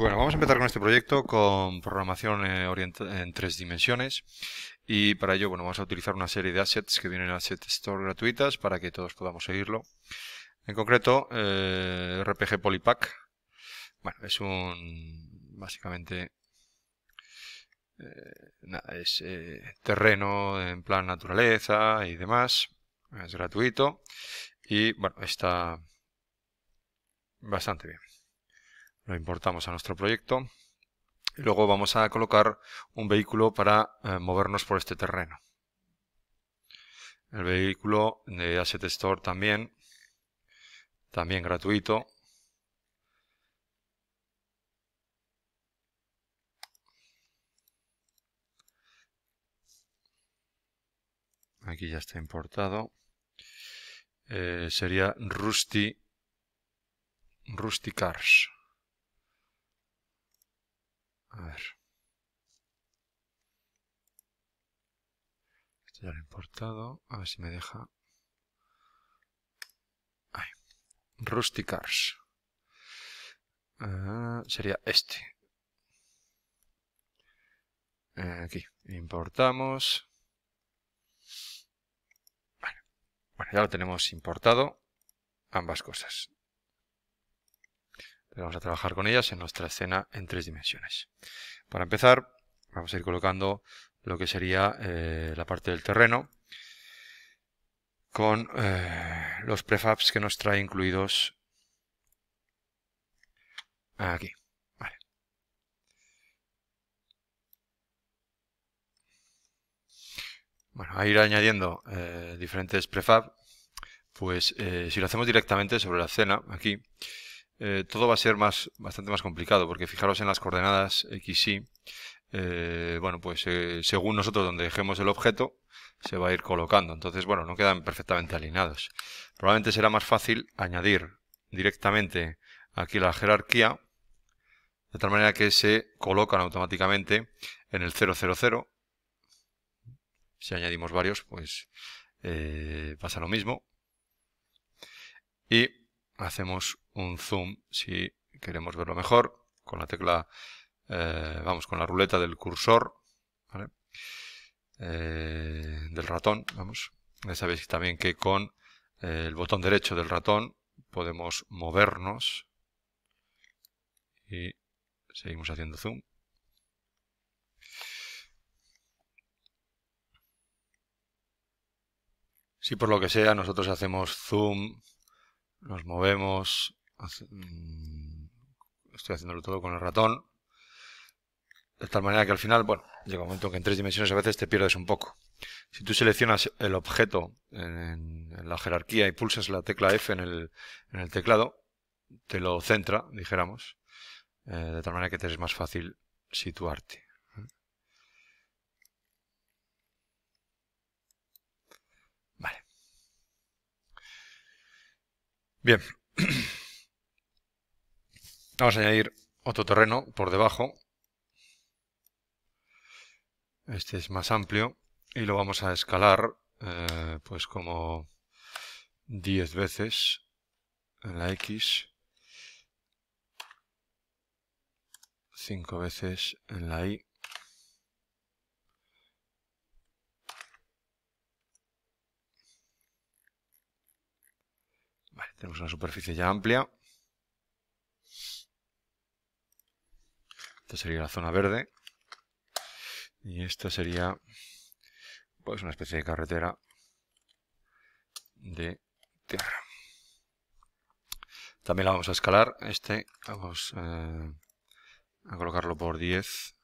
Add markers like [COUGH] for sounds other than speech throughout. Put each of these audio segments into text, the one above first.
Bueno, vamos a empezar con este proyecto con programación eh, en tres dimensiones y para ello bueno, vamos a utilizar una serie de assets que vienen en Asset Store gratuitas para que todos podamos seguirlo. En concreto, eh, RPG Polypack. Bueno, es un... básicamente... Eh, nada, es terreno en plan naturaleza y demás. Es gratuito y bueno, está bastante bien. Lo importamos a nuestro proyecto. Y luego vamos a colocar un vehículo para eh, movernos por este terreno. El vehículo de Asset Store también. También gratuito. aquí ya está importado. Eh, sería Rusty, Rusty Cars. A ver. Esto ya lo he importado. A ver si me deja. Ahí, Rusty ah, sería este. Eh, aquí. Importamos. Bueno, ya lo tenemos importado. Ambas cosas vamos a trabajar con ellas en nuestra escena en tres dimensiones. Para empezar, vamos a ir colocando lo que sería eh, la parte del terreno con eh, los prefabs que nos trae incluidos aquí. Bueno, a ir añadiendo eh, diferentes prefabs, pues si lo hacemos directamente sobre la escena, aquí, eh, todo va a ser más, bastante más complicado, porque fijaros en las coordenadas x, y, eh, bueno, pues eh, según nosotros donde dejemos el objeto, se va a ir colocando. Entonces, bueno, no quedan perfectamente alineados. Probablemente será más fácil añadir directamente aquí la jerarquía, de tal manera que se colocan automáticamente en el 000. Si añadimos varios, pues pasa lo mismo. Y hacemos un zoom si queremos verlo mejor, con la tecla, eh, vamos, con la ruleta del cursor, eh, del ratón, vamos. Ya sabéis también que con eh, el botón derecho del ratón podemos movernos y seguimos haciendo zoom. Si por lo que sea nosotros hacemos zoom nos movemos. Mm, estoy haciéndolo todo con el ratón. De tal manera que al final, bueno, llega un momento que en tres dimensiones a veces te pierdes un poco. Si tú seleccionas el objeto en, la jerarquía y pulsas la tecla F en el, teclado, te lo centra, dijéramos, eh, de tal manera que te es más fácil situarte. Bien. [CLEARS THROAT] Vamos a añadir otro terreno por debajo. Este es más amplio y lo vamos a escalar eh, pues como 10 veces en la X, 5 veces en la Y tenemos una superficie ya amplia. Esta sería la zona verde. Y esta sería pues una especie de carretera de tierra. También la vamos a escalar. Este vamos eh, a colocarlo por 10.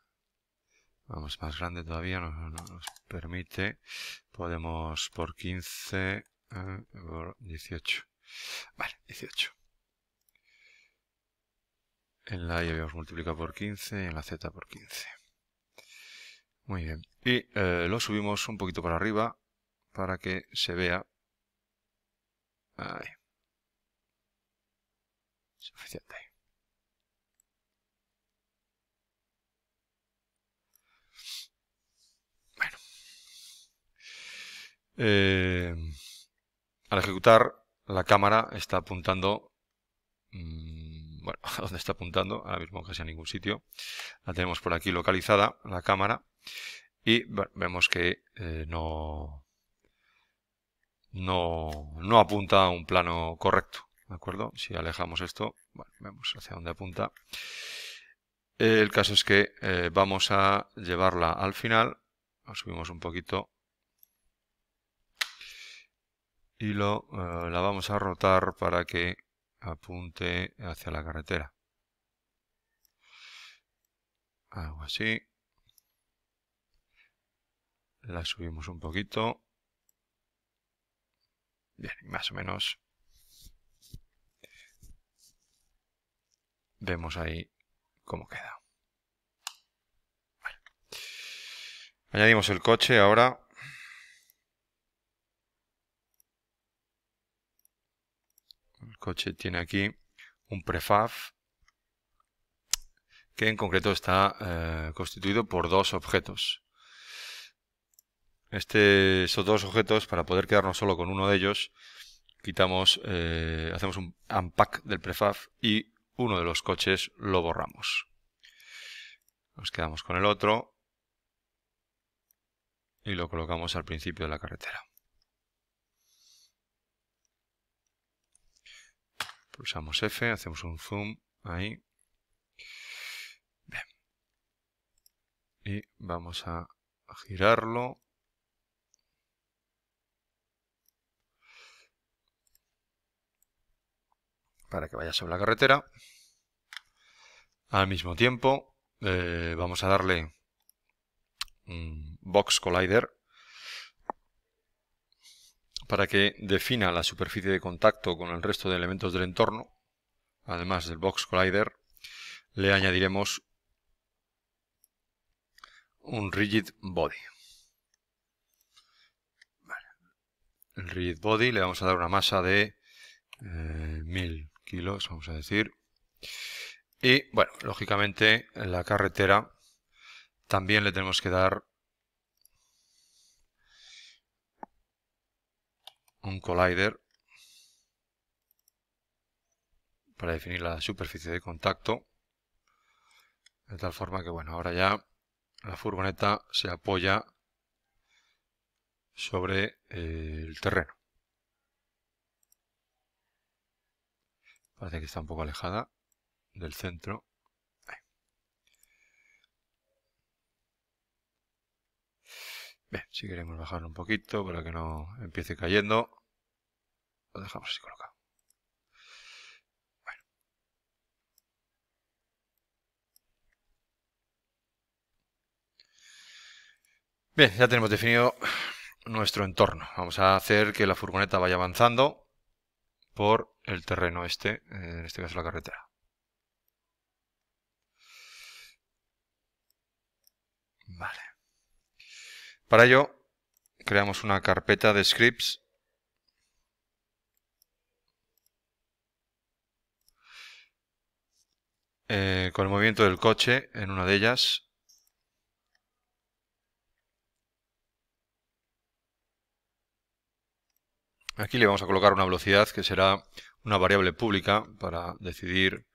Vamos más grande todavía, no, nos permite. Podemos por 15, eh, por 18. Vale, 18. En la Y habíamos multiplicado por 15 en la Z por 15. Muy bien. Y eh, lo subimos un poquito para arriba para que se vea. Ahí. Suficiente. Bueno. Eh, al ejecutar la cámara está apuntando, mm, bueno, [LAUGHS] ¿a dónde está apuntando? Ahora mismo casi a ningún sitio. La tenemos por aquí localizada, la cámara, y vemos que eh, no, no, apunta a un plano correcto. ¿De acuerdo? Si alejamos esto, vemos hacia dónde apunta. El caso es que eh, vamos a llevarla al final. subimos un poquito y lo, eh, la vamos a rotar para que apunte hacia la carretera. Algo así. La subimos un poquito. Bien, más o menos. Vemos ahí cómo queda. Añadimos el coche ahora. coche tiene aquí un prefab que en concreto está eh, constituido por dos objetos. Estos esos dos objetos, para poder quedarnos solo con uno de ellos, quitamos, eh, hacemos un unpack del prefab y uno de los coches lo borramos. Nos quedamos con el otro y lo colocamos al principio de la carretera. Pulsamos F, hacemos un zoom ahí. Y vamos a girarlo. Para que vaya sobre la carretera. Al mismo tiempo, eh, vamos a darle un box collider para que defina la superficie de contacto con el resto de elementos del entorno, además del Box Collider, le añadiremos un Rigid Body. El Rigid Body le vamos a dar una masa de 1000 eh, kilos, vamos a decir. Y, bueno, lógicamente, en la carretera también le tenemos que dar un collider para definir la superficie de contacto de tal forma que bueno ahora ya la furgoneta se apoya sobre eh, el terreno parece que está un poco alejada del centro si queremos bajarlo un poquito para que no empiece cayendo. Lo dejamos así colocado. Bien, ya tenemos definido nuestro entorno. Vamos a hacer que la furgoneta vaya avanzando por el terreno este, en este caso la carretera. Vale. Para ello, creamos una carpeta de scripts Eh, con el movimiento del coche en una de ellas. Aquí le vamos a colocar una velocidad que será una variable pública para decidir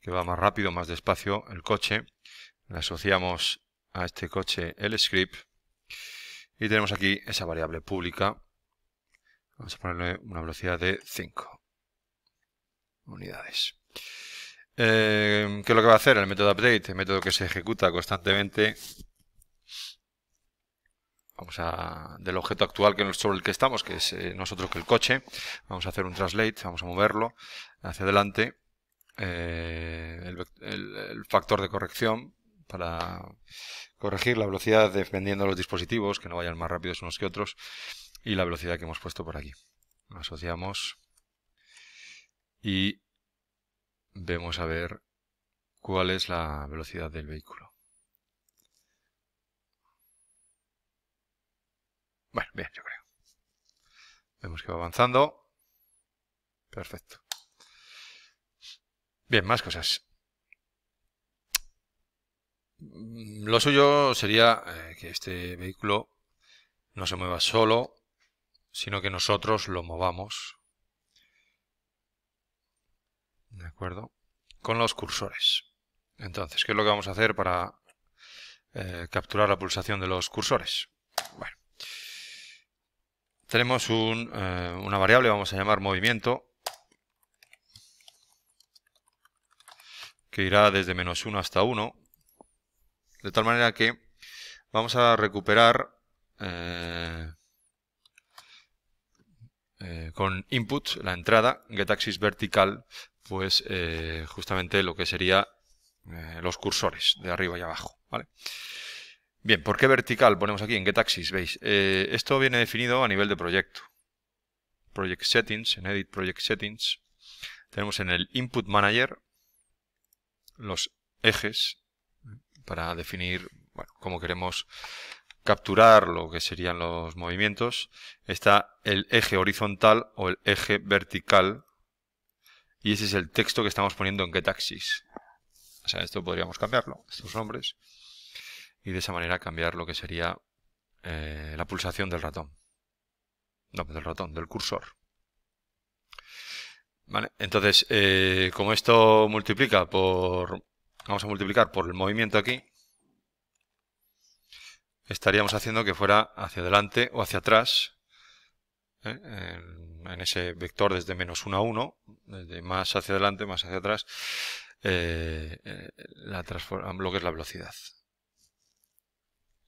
que va más rápido, más despacio el coche. Le asociamos a este coche el script y tenemos aquí esa variable pública. Vamos a ponerle una velocidad de 5 unidades. Eh, ¿Qué es lo que va a hacer el método update? El método que se ejecuta constantemente. Vamos a, del objeto actual que, sobre el que estamos, que es eh, nosotros que el coche. Vamos a hacer un translate, vamos a moverlo hacia adelante. Eh, el, el factor de corrección para corregir la velocidad dependiendo de los dispositivos, que no vayan más rápidos unos que otros, y la velocidad que hemos puesto por aquí. Asociamos y vemos a ver cuál es la velocidad del vehículo. Bueno, bien, yo creo. Vemos que va avanzando. Perfecto. Bien, más cosas. Lo suyo sería eh, que este vehículo no se mueva solo, sino que nosotros lo movamos ¿De acuerdo? Con los cursores. Entonces, ¿qué es lo que vamos a hacer para eh, capturar la pulsación de los cursores? Bueno, tenemos eh, una variable, vamos a llamar movimiento, que irá desde menos 1 hasta 1, de tal manera que vamos a recuperar eh, eh, con input, la entrada, getAxis vertical, pues eh, justamente lo que sería eh, los cursores de arriba y abajo. ¿vale? Bien, ¿por qué vertical? Ponemos aquí en getAxis, veis. esto viene definido a nivel de proyecto. Project Settings, en Edit Project Settings, tenemos en el Input Manager los ejes para definir bueno, cómo queremos capturar lo que serían los movimientos, está el eje horizontal o el eje vertical. Y ese es el texto que estamos poniendo en GetAxis. O sea, esto podríamos cambiarlo, estos nombres. Y de esa manera cambiar lo que sería eh, la pulsación del ratón. No, del ratón, del cursor. Vale, entonces, eh, como esto multiplica por... Vamos a multiplicar por el movimiento aquí, estaríamos haciendo que fuera hacia adelante o hacia atrás ¿eh? en, ese vector desde menos 1 a 1, desde más hacia adelante, más hacia atrás, eh, eh, la lo que es la velocidad,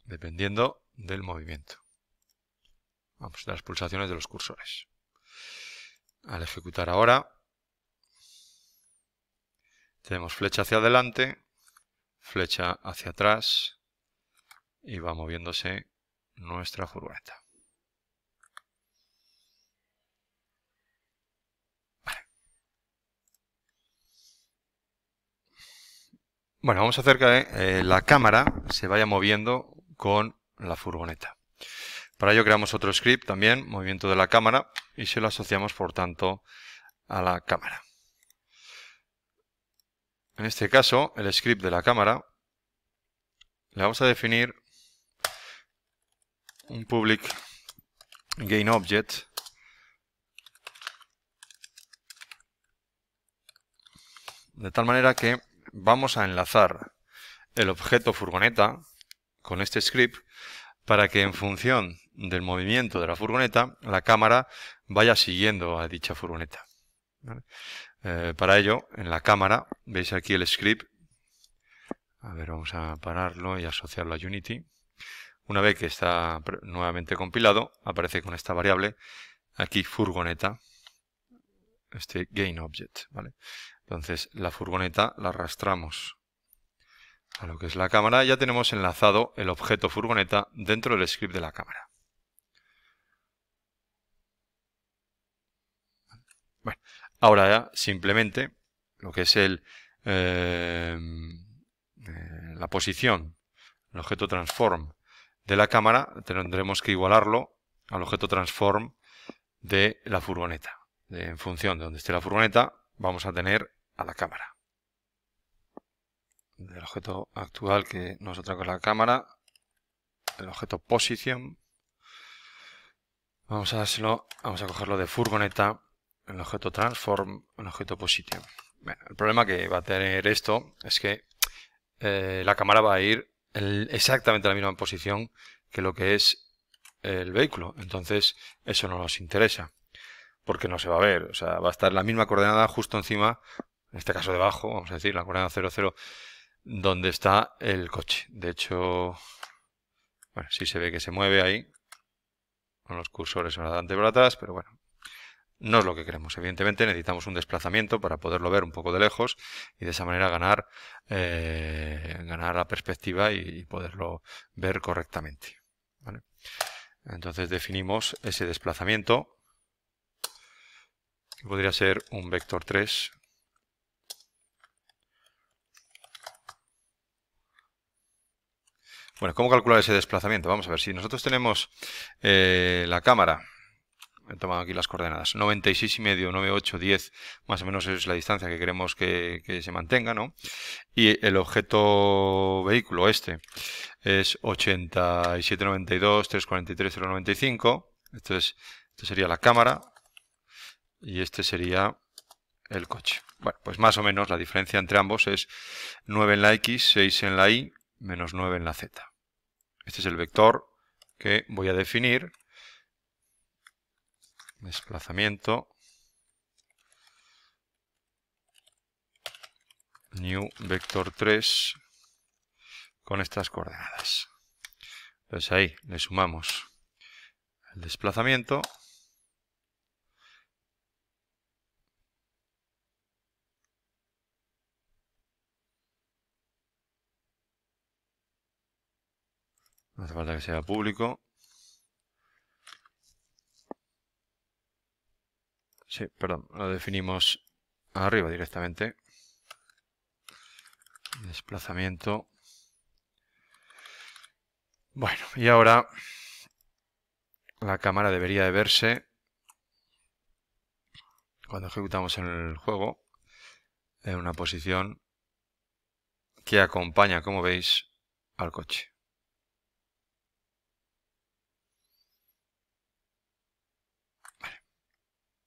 dependiendo del movimiento. Vamos, de las pulsaciones de los cursores. Al ejecutar ahora, tenemos flecha hacia adelante, flecha hacia atrás, y va moviéndose nuestra furgoneta. Bueno, vamos a hacer que eh, la cámara se vaya moviendo con la furgoneta. Para ello creamos otro script también, movimiento de la cámara, y se lo asociamos, por tanto, a la cámara. En este caso, el script de la cámara, le vamos a definir un public gain object de tal manera que vamos a enlazar el objeto furgoneta con este script para que en función del movimiento de la furgoneta la cámara vaya siguiendo a dicha furgoneta. Eh, para ello, en la cámara, veis aquí el script. A ver, vamos a pararlo y asociarlo a Unity. Una vez que está nuevamente compilado, aparece con esta variable, aquí furgoneta, este gain object, ¿vale? Entonces la furgoneta la arrastramos a lo que es la cámara, ya tenemos enlazado el objeto furgoneta dentro del script de la cámara. ahora ya simplemente lo que es el, eh, eh, la posición, el objeto transform de la cámara, tendremos que igualarlo al objeto transform de la furgoneta. En función de donde esté la furgoneta, vamos a tener a la cámara. Del objeto actual, que nos es la cámara, el objeto position, vamos a vamos a cogerlo de furgoneta, el objeto transform, el objeto position. el problema que va a tener esto es que eh, la cámara va a ir exactamente la misma posición que lo que es el vehículo. Entonces, eso no nos interesa, porque no se va a ver. O sea, va a estar la misma coordenada justo encima, en este caso debajo, vamos a decir, la coordenada 00, donde está el coche. De hecho, bueno, sí se ve que se mueve ahí, con los cursores en adelante y atrás, pero bueno, no es lo que queremos. Evidentemente necesitamos un desplazamiento para poderlo ver un poco de lejos y de esa manera ganar, eh, ganar la perspectiva y, poderlo ver correctamente. Entonces definimos ese desplazamiento que podría ser un vector 3 Bueno, ¿cómo calcular ese desplazamiento? Vamos a ver, si nosotros tenemos eh, la cámara he tomado aquí las coordenadas, 96 y medio, 98, 10, más o menos es la distancia que queremos que, se mantenga, ¿no? Y el objeto vehículo este es 8792, 343, 095, entonces esto sería la cámara y este sería el coche. Bueno, pues más o menos la diferencia entre ambos es 9 en la X, 6 en la Y, menos 9 en la Z. Este es el vector que voy a definir desplazamiento, new vector 3 con estas coordenadas. Entonces ahí le sumamos el desplazamiento No hace falta que sea público. Sí, perdón, lo definimos arriba directamente. Desplazamiento. Bueno, y ahora la cámara debería de verse cuando ejecutamos en el juego en una posición que acompaña, como veis, al coche.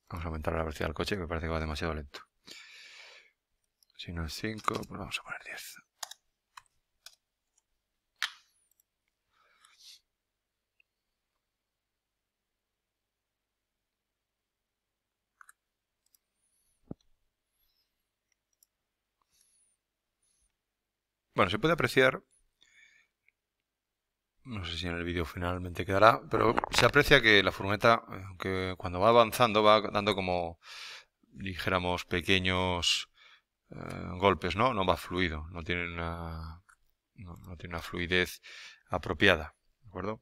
Vamos a aumentar la velocidad del coche, que me parece que va demasiado lento. Si no es 5, pues vamos a poner 10. Bueno, se puede apreciar no sé si en el vídeo finalmente quedará, pero se aprecia que la furgoneta, eh, que cuando va avanzando, va dando como, dijéramos, pequeños eh, golpes, ¿no? No va fluido, no tiene una, no, tiene una fluidez apropiada, ¿de acuerdo?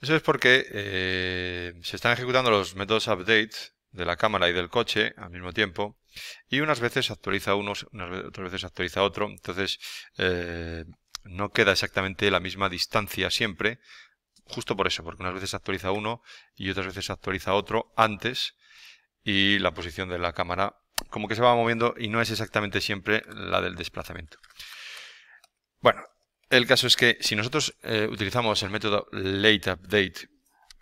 Eso es porque eh, se están ejecutando los métodos update de la cámara y del coche al mismo tiempo y unas veces actualiza uno, otras veces actualiza otro, entonces no queda exactamente la misma distancia siempre, justo por eso, porque unas veces se actualiza uno y otras veces se actualiza otro antes y la posición de la cámara como que se va moviendo y no es exactamente siempre la del desplazamiento. Bueno, el caso es que si nosotros eh, utilizamos el método late update,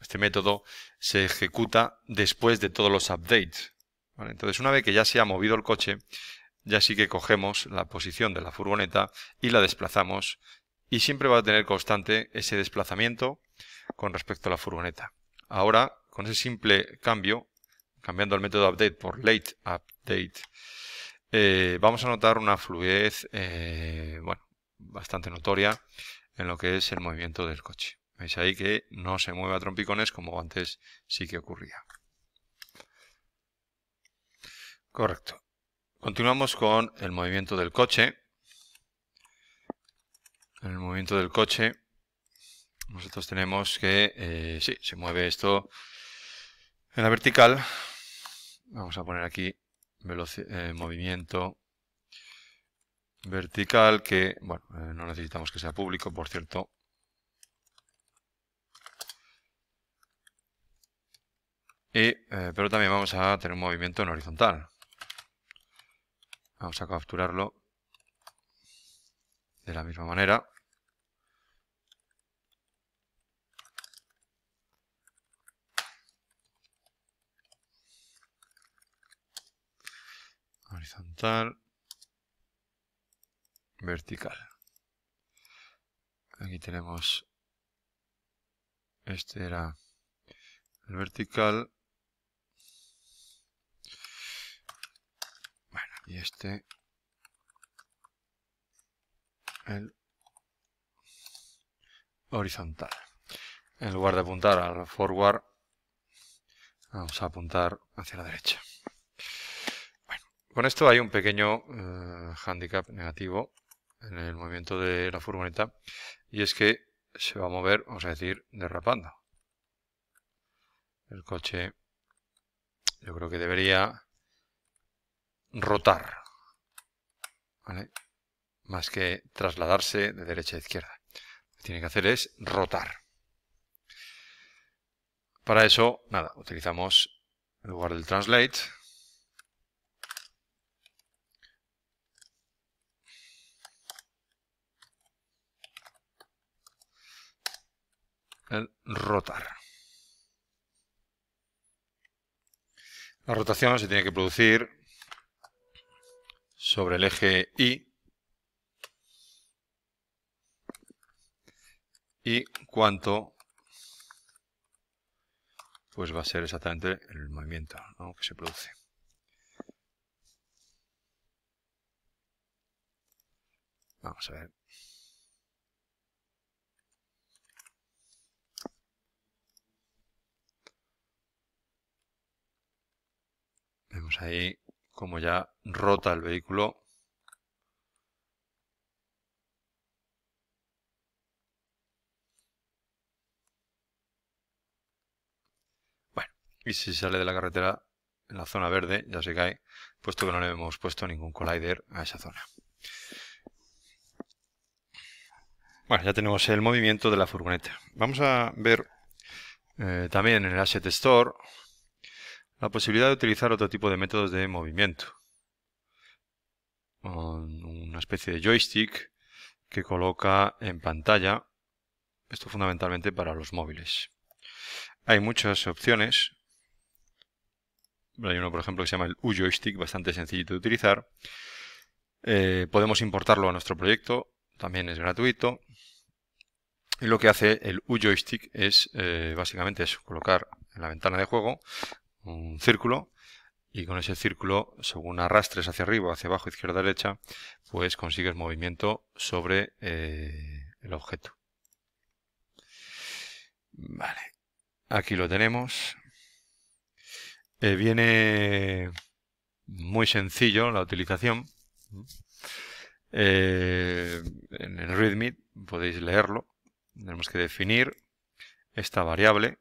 este método se ejecuta después de todos los updates. Entonces, una vez que ya se ha movido el coche, ya sí que cogemos la posición de la furgoneta y la desplazamos y siempre va a tener constante ese desplazamiento con respecto a la furgoneta. Ahora, con ese simple cambio, cambiando el método update por late update, eh, vamos a notar una fluidez eh, bastante notoria en lo que es el movimiento del coche. Veis ahí que no se mueve a trompicones como antes sí que ocurría. Correcto. Continuamos con el movimiento del coche. En el movimiento del coche nosotros tenemos que, eh, sí, se mueve esto en la vertical. Vamos a poner aquí eh, movimiento vertical que, bueno, eh, no necesitamos que sea público, por cierto. pero también vamos a tener un movimiento en horizontal. Vamos a capturarlo de la misma manera. Horizontal. Vertical. Aquí tenemos... Este era el vertical y este el horizontal. En lugar de apuntar al forward, vamos a apuntar hacia la derecha. Bueno, con esto hay un pequeño hándicap eh, handicap negativo en el movimiento de la furgoneta y es que se va a mover, vamos a decir, derrapando. El coche yo creo que debería rotar. ¿Vale? Más que trasladarse de derecha a izquierda. Lo que tiene que hacer es rotar. Para eso, nada, utilizamos en lugar del translate. El rotar. La rotación se tiene que producir sobre el eje Y y cuánto pues va a ser exactamente el movimiento que se produce. Vamos a ver. Vemos ahí como ya rota el vehículo, bueno, y si sale de la carretera en la zona verde ya se cae, puesto que no le hemos puesto ningún collider a esa zona. Bueno, ya tenemos el movimiento de la furgoneta. Vamos a ver eh, también en el Asset Store la posibilidad de utilizar otro tipo de métodos de movimiento. Una especie de joystick que coloca en pantalla, esto fundamentalmente para los móviles. Hay muchas opciones. Hay uno, por ejemplo, que se llama el U-Joystick, bastante sencillito de utilizar. Eh, podemos importarlo a nuestro proyecto, también es gratuito. Y lo que hace el U-Joystick es, eh, básicamente, colocar en la ventana de juego un círculo y con ese círculo, según arrastres hacia arriba, hacia abajo, izquierda, derecha, pues consigues movimiento sobre eh, el objeto. Vale, aquí lo tenemos. Eh, viene muy sencillo la utilización. Eh, en el README podéis leerlo. Tenemos que definir esta variable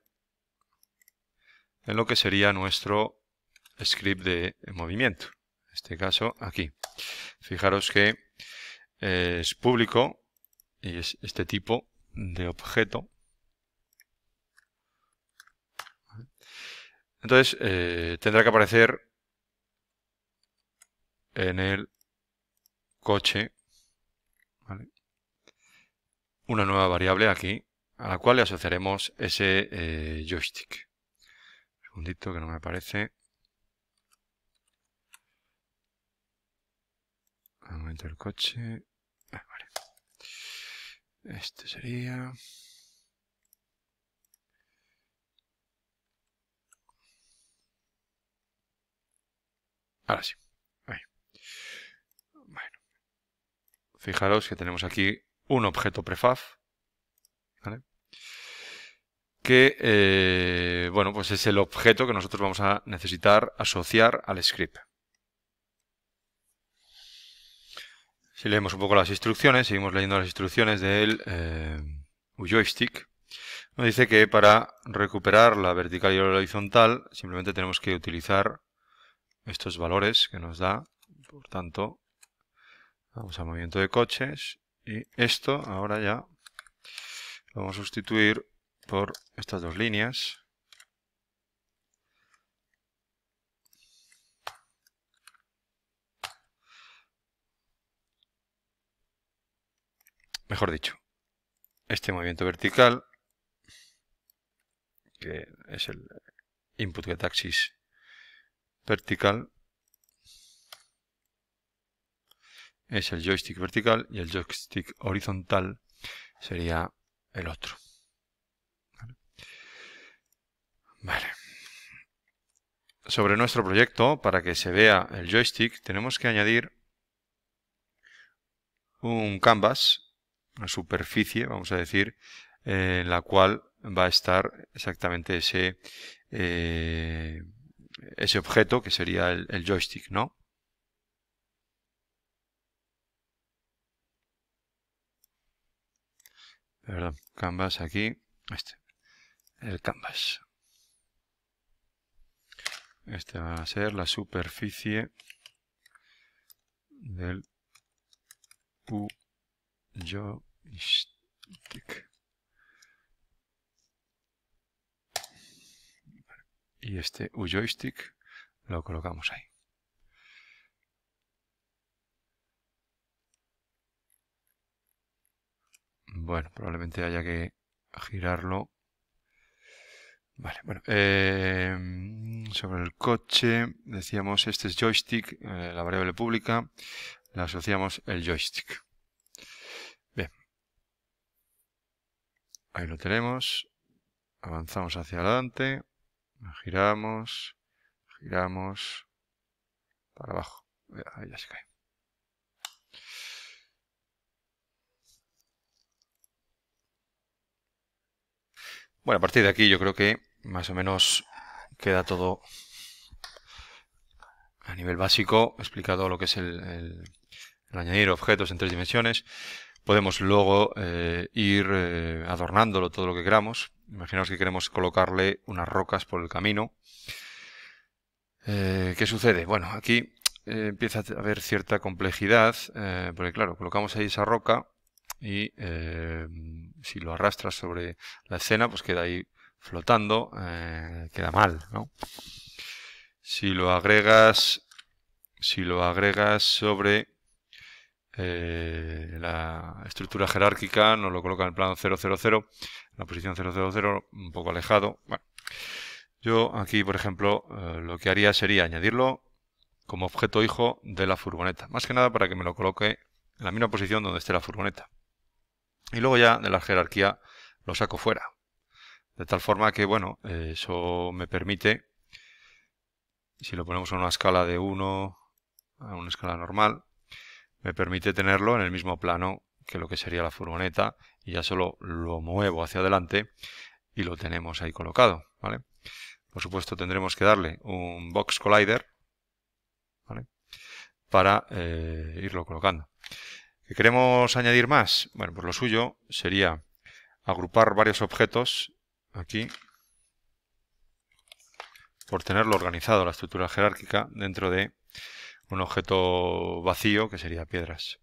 en lo que sería nuestro script de movimiento. En este caso, aquí. Fijaros que eh, es público y es este tipo de objeto. Entonces, eh, tendrá que aparecer en el coche una nueva variable aquí, a la cual le asociaremos ese eh, joystick segundito que no me aparece. el coche. Ah, este sería... Ahora sí. Bueno. Fijaros que tenemos aquí un objeto prefab que eh, bueno, pues es el objeto que nosotros vamos a necesitar asociar al script. Si leemos un poco las instrucciones, seguimos leyendo las instrucciones del eh, joystick, nos dice que para recuperar la vertical y la horizontal simplemente tenemos que utilizar estos valores que nos da, por tanto, vamos a movimiento de coches y esto ahora ya lo vamos a sustituir por estas dos líneas. Mejor dicho, este movimiento vertical, que es el input get taxis vertical, es el joystick vertical y el joystick horizontal sería el otro. Vale. Sobre nuestro proyecto, para que se vea el joystick, tenemos que añadir un canvas, una superficie, vamos a decir, eh, en la cual va a estar exactamente ese, eh, ese objeto que sería el, joystick, ¿no? Perdón, canvas aquí, este, el canvas. Esta va a ser la superficie del joystick. Y este U joystick lo colocamos ahí. Bueno, probablemente haya que girarlo Vale, bueno, eh, sobre el coche, decíamos, este es joystick, eh, la variable pública, la asociamos el joystick. Bien, ahí lo tenemos, avanzamos hacia adelante, giramos, giramos, para abajo, ahí ya se cae. Bueno, a partir de aquí yo creo que más o menos queda todo a nivel básico explicado lo que es el, añadir objetos en tres dimensiones. Podemos luego eh, ir eh, adornándolo todo lo que queramos. Imaginaos que queremos colocarle unas rocas por el camino. Eh, ¿Qué sucede? Bueno, aquí empieza a haber cierta complejidad, porque claro, colocamos ahí esa roca y eh, si lo arrastras sobre la escena, pues queda ahí flotando, eh, queda mal, Si lo agregas, si lo agregas sobre eh, la estructura jerárquica, no lo coloca en el plano 000, en la posición 000, un poco alejado. yo aquí, por ejemplo, lo que haría sería añadirlo como objeto hijo de la furgoneta. Más que nada para que me lo coloque en la misma posición donde esté la furgoneta y luego ya de la jerarquía lo saco fuera. De tal forma que, bueno, eh, eso me permite, si lo ponemos a una escala de 1, a una escala normal, me permite tenerlo en el mismo plano que lo que sería la furgoneta y ya solo lo muevo hacia adelante y lo tenemos ahí colocado, ¿vale? Por supuesto tendremos que darle un box collider, Para eh, irlo colocando queremos añadir más? Bueno, pues lo suyo sería agrupar varios objetos aquí por tenerlo organizado, la estructura jerárquica, dentro de un objeto vacío que sería piedras.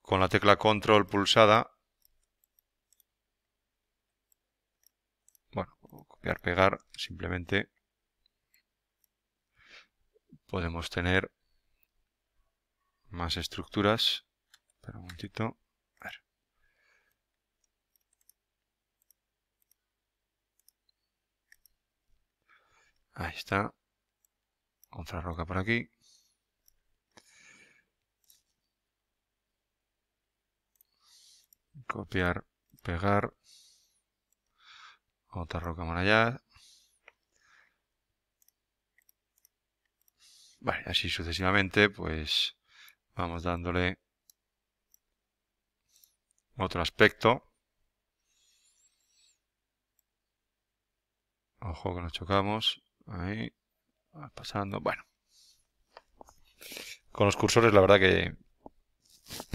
Con la tecla control pulsada, bueno, copiar, pegar, simplemente podemos tener más estructuras Espera un momentito. Ahí está. Otra roca por aquí. Copiar, pegar. Otra roca por allá. Vale, así sucesivamente, pues vamos dándole otro aspecto. Ojo que nos chocamos. Ahí. Pasando. Bueno. Con los cursores, la verdad que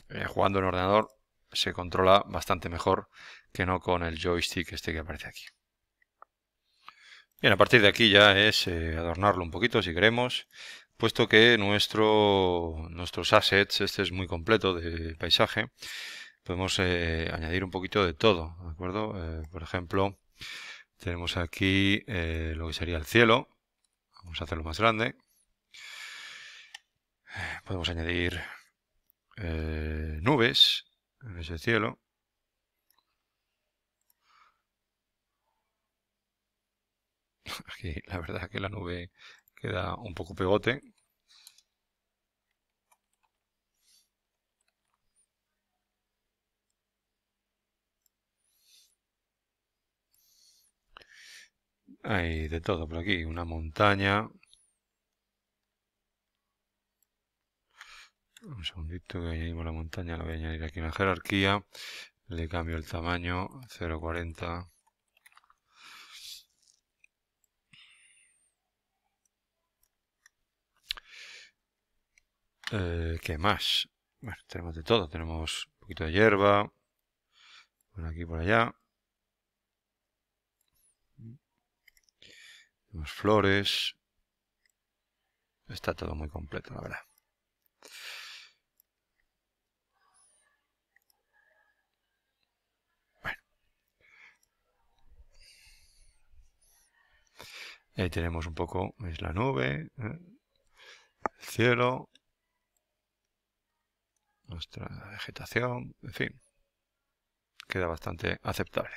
eh, jugando en ordenador se controla bastante mejor que no con el joystick este que aparece aquí. Bien, a partir de aquí ya es eh, adornarlo un poquito si queremos, puesto que nuestro, nuestros assets, este es muy completo de paisaje, podemos eh, añadir un poquito de todo, ¿de acuerdo? Eh, por ejemplo, tenemos aquí eh, lo que sería el cielo, vamos a hacerlo más grande. Podemos añadir nubes en ese cielo. [LAUGHS] Aquí la verdad que la nube queda un poco pegote, Hay de todo por aquí, una montaña. Un segundito que añadimos la montaña, la voy a añadir aquí en la jerarquía. Le cambio el tamaño, 0.40. Eh, ¿Qué más? Bueno, tenemos de todo. Tenemos un poquito de hierba. Por aquí, por allá. las flores. Está todo muy completo, la verdad. Bueno. Ahí tenemos un poco, es la nube, ¿eh? el cielo, nuestra vegetación, en fin, queda bastante aceptable.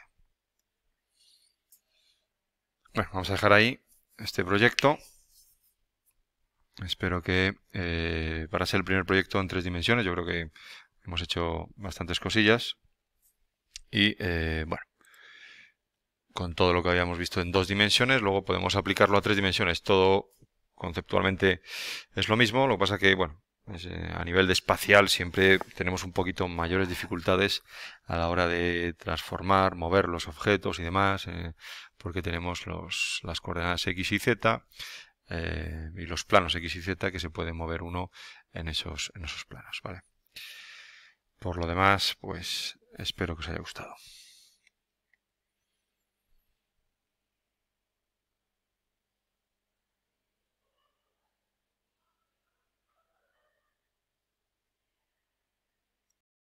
Bueno, vamos a dejar ahí este proyecto. Espero que eh, para ser el primer proyecto en tres dimensiones, yo creo que hemos hecho bastantes cosillas. Y eh, bueno, con todo lo que habíamos visto en dos dimensiones, luego podemos aplicarlo a tres dimensiones. Todo conceptualmente es lo mismo, lo que pasa que, bueno, eh, a nivel de espacial siempre tenemos un poquito mayores dificultades a la hora de transformar, mover los objetos y demás porque tenemos las coordenadas x y z eh, y los planos x y z que se puede mover uno en esos, en esos planos. Por lo demás, pues espero que os haya gustado.